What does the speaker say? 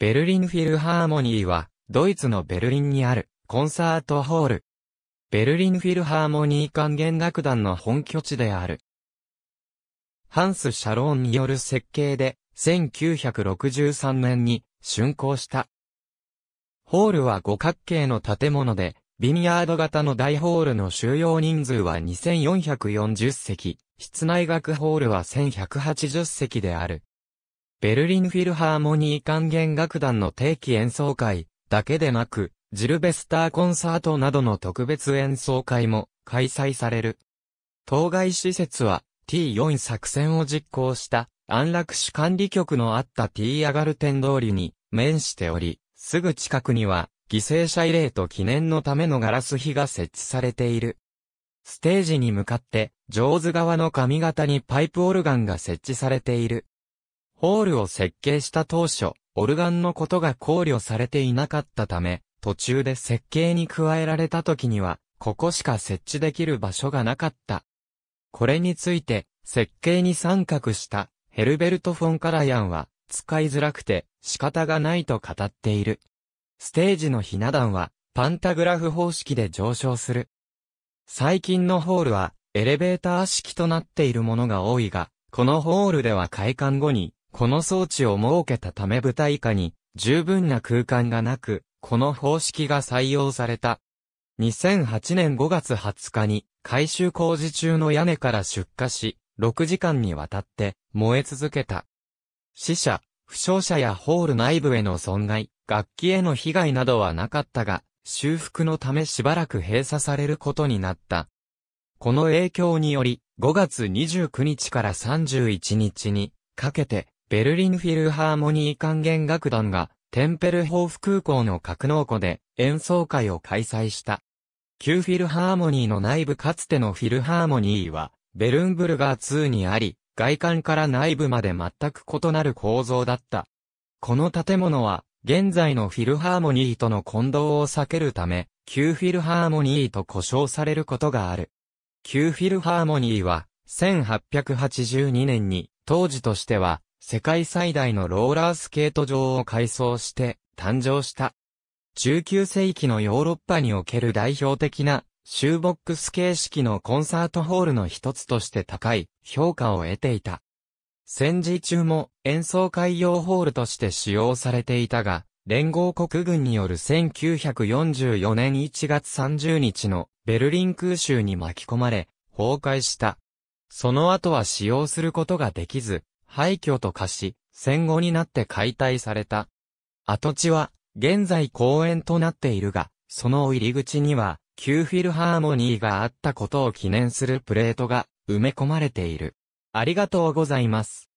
ベルリンフィルハーモニーは、ドイツのベルリンにあるコンサートホール。ベルリンフィルハーモニー管弦楽団の本拠地である。ハンス・シャローンによる設計で、1963年に竣工した。ホールは五角形の建物で、ビニヤード型の大ホールの収容人数は2440席、室内学ホールは1180席である。ベルリンフィルハーモニー管弦楽団の定期演奏会だけでなく、ジルベスターコンサートなどの特別演奏会も開催される。当該施設は T4 作戦を実行した安楽死管理局のあった T 上がるン通りに面しており、すぐ近くには犠牲者慰霊と記念のためのガラス碑が設置されている。ステージに向かって、上手側の髪型にパイプオルガンが設置されている。ホールを設計した当初、オルガンのことが考慮されていなかったため、途中で設計に加えられた時には、ここしか設置できる場所がなかった。これについて、設計に参画したヘルベルト・フォン・カラヤンは、使いづらくて仕方がないと語っている。ステージのひな壇は、パンタグラフ方式で上昇する。最近のホールは、エレベーター式となっているものが多いが、このホールでは開館後に、この装置を設けたため部隊下に十分な空間がなく、この方式が採用された。2008年5月20日に改修工事中の屋根から出火し、6時間にわたって燃え続けた。死者、負傷者やホール内部への損害、楽器への被害などはなかったが、修復のためしばらく閉鎖されることになった。この影響により、5月29日から31日にかけて、ベルリンフィルハーモニー管弦楽団が、テンペルホーフ空港の格納庫で演奏会を開催した。旧フィルハーモニーの内部かつてのフィルハーモニーは、ベルンブルガー2にあり、外観から内部まで全く異なる構造だった。この建物は、現在のフィルハーモニーとの混同を避けるため、旧フィルハーモニーと呼称されることがある。旧フィルハーモニーは、1882年に、当時としては、世界最大のローラースケート場を改装して誕生した。19世紀のヨーロッパにおける代表的なシューボックス形式のコンサートホールの一つとして高い評価を得ていた。戦時中も演奏会用ホールとして使用されていたが、連合国軍による1944年1月30日のベルリン空襲に巻き込まれ、崩壊した。その後は使用することができず、廃墟と化し、戦後になって解体された。跡地は、現在公園となっているが、その入り口には、旧フィルハーモニーがあったことを記念するプレートが埋め込まれている。ありがとうございます。